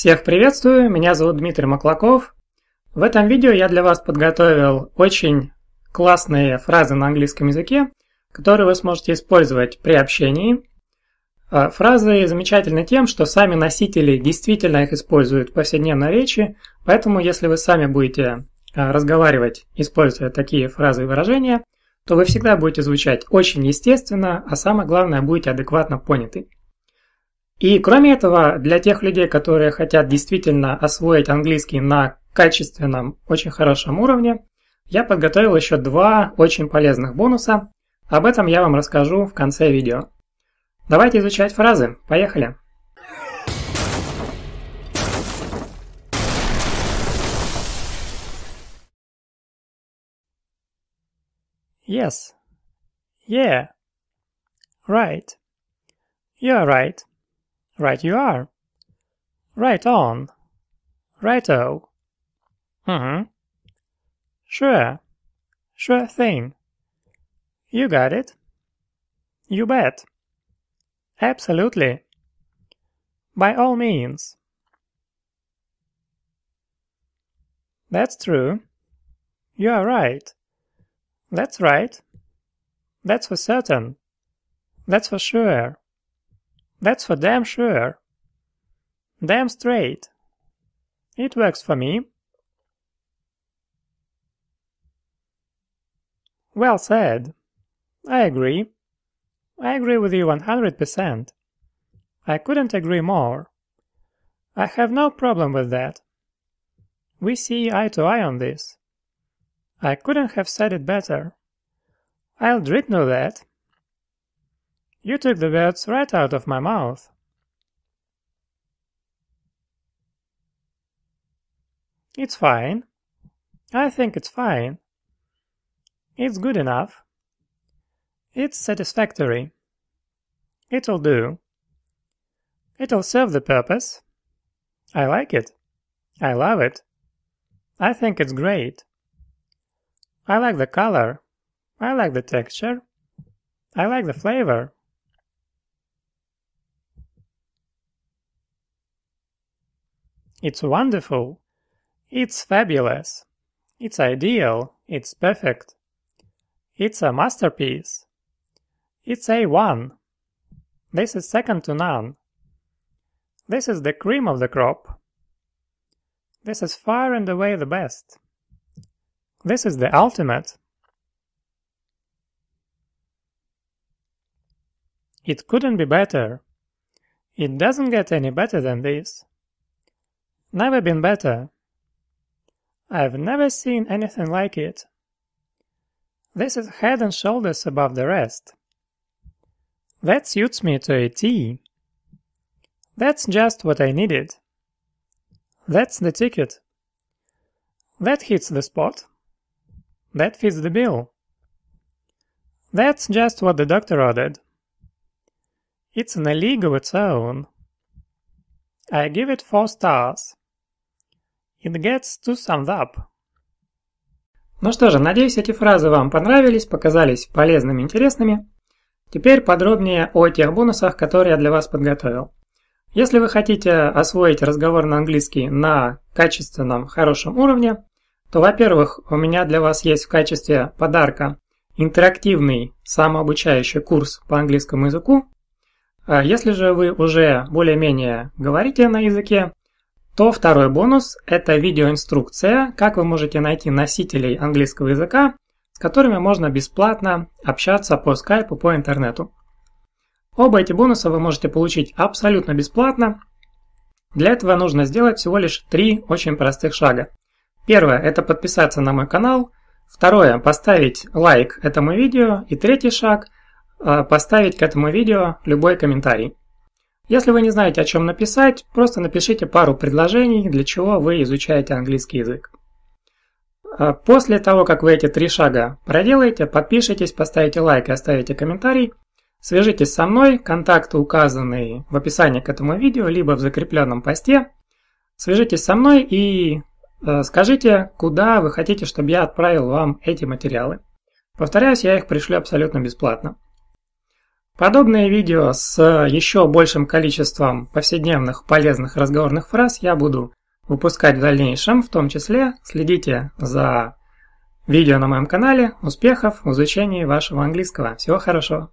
Всех приветствую, меня зовут Дмитрий Маклаков. В этом видео я для вас подготовил очень классные фразы на английском языке, которые вы сможете использовать при общении. А, фразы замечательны тем, что сами носители действительно их используют в повседневной речи, поэтому если вы сами будете а, разговаривать, используя такие фразы и выражения, то вы всегда будете звучать очень естественно, а самое главное, будете адекватно поняты. И кроме этого, для тех людей, которые хотят действительно освоить английский на качественном, очень хорошем уровне, я подготовил еще два очень полезных бонуса. Об этом я вам расскажу в конце видео. Давайте изучать фразы. Поехали! Yes. Yeah. Right. You are right. Right you are. Right on. Righto. Mm-hmm. Sure. Sure thing. You got it. You bet. Absolutely. By all means. That's true. You are right. That's right. That's for certain. That's for sure. That's for damn sure. Damn straight. It works for me. Well said. I agree. I agree with you 100%. I couldn't agree more. I have no problem with that. We see eye to eye on this. I couldn't have said it better. I'll dread know that. You took the words right out of my mouth. It's fine. I think it's fine. It's good enough. It's satisfactory. It'll do. It'll serve the purpose. I like it. I love it. I think it's great. I like the color. I like the texture. I like the flavor. It's wonderful. It's fabulous. It's ideal. It's perfect. It's a masterpiece. It's A1. This is second to none. This is the cream of the crop. This is far and away the best. This is the ultimate. It couldn't be better. It doesn't get any better than this. Never been better. I've never seen anything like it. This is head and shoulders above the rest. That suits me to a T. That's just what I needed. That's the ticket. That hits the spot. That fits the bill. That's just what the doctor ordered. It's an a of its own. I give it four stars. It gets to summed up. Ну что же, надеюсь, эти фразы вам понравились, показались полезными, интересными. Теперь подробнее о тех бонусах, которые я для вас подготовил. Если вы хотите освоить разговор на английский на качественном, хорошем уровне, то, во-первых, у меня для вас есть в качестве подарка интерактивный самообучающий курс по английскому языку. А если же вы уже более-менее говорите на языке, то второй бонус – это видеоинструкция, как вы можете найти носителей английского языка, с которыми можно бесплатно общаться по скайпу, по интернету. Оба эти бонуса вы можете получить абсолютно бесплатно. Для этого нужно сделать всего лишь три очень простых шага. Первое – это подписаться на мой канал. Второе – поставить лайк этому видео. И третий шаг – э, поставить к этому видео любой комментарий. Если вы не знаете, о чем написать, просто напишите пару предложений, для чего вы изучаете английский язык. А после того, как вы эти три шага проделаете, подпишитесь, поставите лайк и оставите комментарий. Свяжитесь со мной, контакты указаны в описании к этому видео, либо в закрепленном посте. Свяжитесь со мной и э, скажите, куда вы хотите, чтобы я отправил вам эти материалы. Повторяюсь, я их пришлю абсолютно бесплатно. Подобные видео с э, еще большим количеством повседневных полезных разговорных фраз я буду выпускать в дальнейшем, в том числе следите за видео на моем канале. Успехов в изучении вашего английского. Всего хорошего!